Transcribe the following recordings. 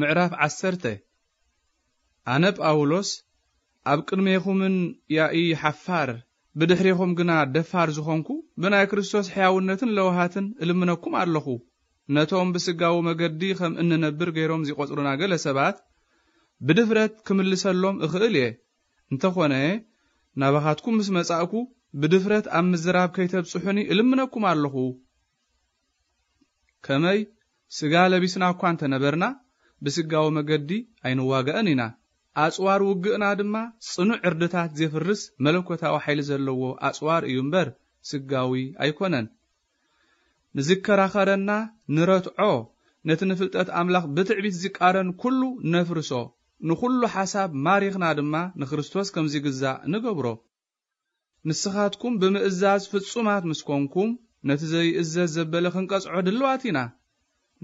ምዕራፍ ዓሰርተ ኣነ ጳውሎስ ኣብ ቅድሜኹምን ያኢ ሓፋር ብድሕሪኹም ግና ደፋር ዝኾንኩ ብናይ ክርስቶስ ሕያውነትን ለውሃትን እልምነኩም ኣለኹ ነቶም ብስጋዊ መገዲ ኸም እንነብር ገይሮም ዝቈጽሩና ገለ ሰባት ብድፍረት ክምልሰሎም እኽእል እየ እንተኾነ ናባኻትኩም ምስ መጻእኩ ብድፍረት ኣብ ምዝራብ ከይተብጽሑኒ እልምነኩም ኣለኹ ከመይ ስጋ ለቢስና እኳ ነበርና ብስጋዊ መገዲ ኣይንዋግአን ኢና ኣፅዋር ውግእና ድማ ጽኑዕ ዕርድታት ዘፍርስ መለኮታዊ ሓይሊ ዘለዎ ኣፅዋር እዩ እምበር ስጋዊ ኣይኮነን ንዝከራኸረና ንረትዖ ነቲ ንፍልጠት ኣምላኽ ብትዕቢት ዝቃረን ኩሉ ነፍርሶ ንኹሉ ሓሳብ ማሪኽና ድማ ንክርስቶስ ከም ዝግዛእ ንገብሮ ንስኻትኩም ብምእዛዝ ፍጹማት ምስ ኮንኩም ነቲ ዘይእዘዝ ዘበለ ክንቀጽዖ ድልዋት ኢና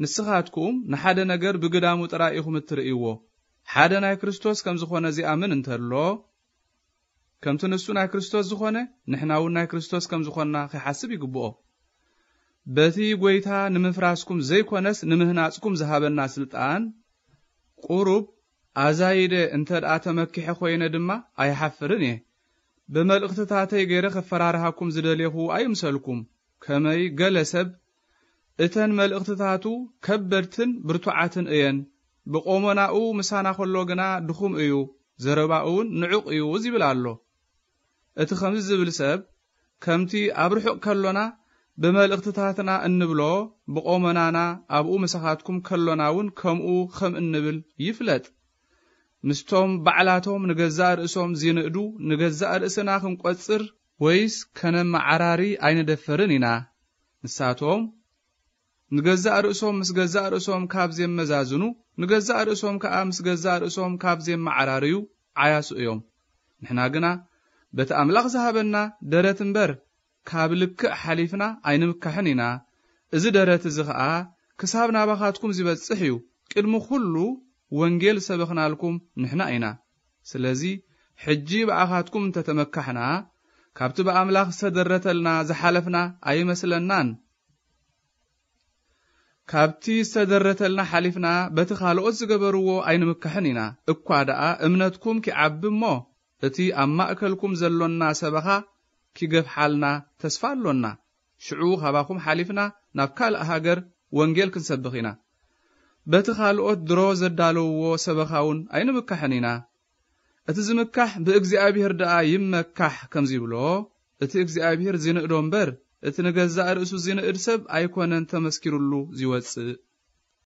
ንስኻትኩም ንሓደ ነገር ብግዳሙ ጥራይ ኢኹም እትርእይዎ ሓደ ናይ ክርስቶስ ከም ዝኾነ እዚኣ እንተሎ ከምቲ ንሱ ናይ ክርስቶስ ዝኾነ ንሕና እውን ናይ ክርስቶስ ከም ዝኾንና ኺሓስብ ይግብኦ በቲ ጐይታ ንምፍራስኩም ዘይኰነስ ንምህናጽኩም ዝሃበና ስልጣን ቁሩብ ኣዛይደ እንተ ደኣ ተመኪሐ ኾይነ ድማ ኣይሓፍርን እየ ብመልእኽትታተይ ገይረ ኸፈራርሃኩም ዝደልየኹ ኣይምሰልኩም ከመይ ገለ ሰብ እተን መልእኽትታቱ ከበድትን ብርቱዓትን እየን ብቆሞናኡ ምሳና ኸሎ ግና ድኹም እዩ እውን ንዑቕ እዩ ዝብል ኣሎ እቲ ኸምዚ ዝብል ሰብ ከምቲ ኣብ ርሑቕ ከሎና ብመልእኽትታትና እንብሎ ብቆመናና ኣብኡ መሳኻትኩም ከሎና እውን ከምኡ ኸም እንብል ይፍለጥ ምስቶም ባዕላቶም ንገዛእ ርእሶም ዚንእዱ ንገዛእ ርእስና ክንቈጽር ወይስ ከነመዓራሪ ኣይንደፈርን ኢና ንሳቶም ንገዛእ ርእሶም ምስ ገዛእ ርእሶም ካብ ዘመዛዝኑ ንገዛእ ርእሶም ከዓ ምስ ገዛእ ርእሶም ካብ ዘመዓራርዩ ዓያሱ እዮም ንሕና ግና በቲ ኣምላኽ ዝሃበና ደረት እምበር ካብ ልክዕ ሓሊፍና ኣይንምካሕን ኢና እዚ ደረት እዚ ኸዓ ክሳብ ናባኻትኩም ዝበጽሕ እዩ ቅድሚ ዅሉ ወንጌል ሰበኽናልኩም ንሕና ኢና ስለዚ ሕጂ በኣኻትኩም እንተተመካሕና ካብቲ ብኣምላኽ ዝተደረተልና ዝሓለፍና ኣይመስለናን ካብቲ ዝተደረተልና ሓሊፍና በቲ ኻልኦት ዝገበርዎ ኣይንምካሕን ኢና እኳ ደኣ እምነትኩም ኪዓቢ እሞ እቲ ኣብ ማእከልኩም ዘሎና ሰበኻ ኪገፍሓልና ተስፋ ኣሎና ሽዑ ኻባኩም ሓሊፍና ናብ ካልእ ሃገር ወንጌል ክንሰብኽ ኢና በቲ ኻልኦት ድሮ ዘዳለውዎ ሰበኻ እውን ኣይንምካሕን ኢና እቲ ዝምካሕ ብእግዚኣብሔር ደኣ ይመካሕ ከምዚ ይብሎ እቲ እግዚኣብሔር ዝንእዶ እምበር እቲ ንገዛእ ርእሱ ዝንእድ ሰብ ኣይኮነን ተመስኪሩሉ ዝወፅእ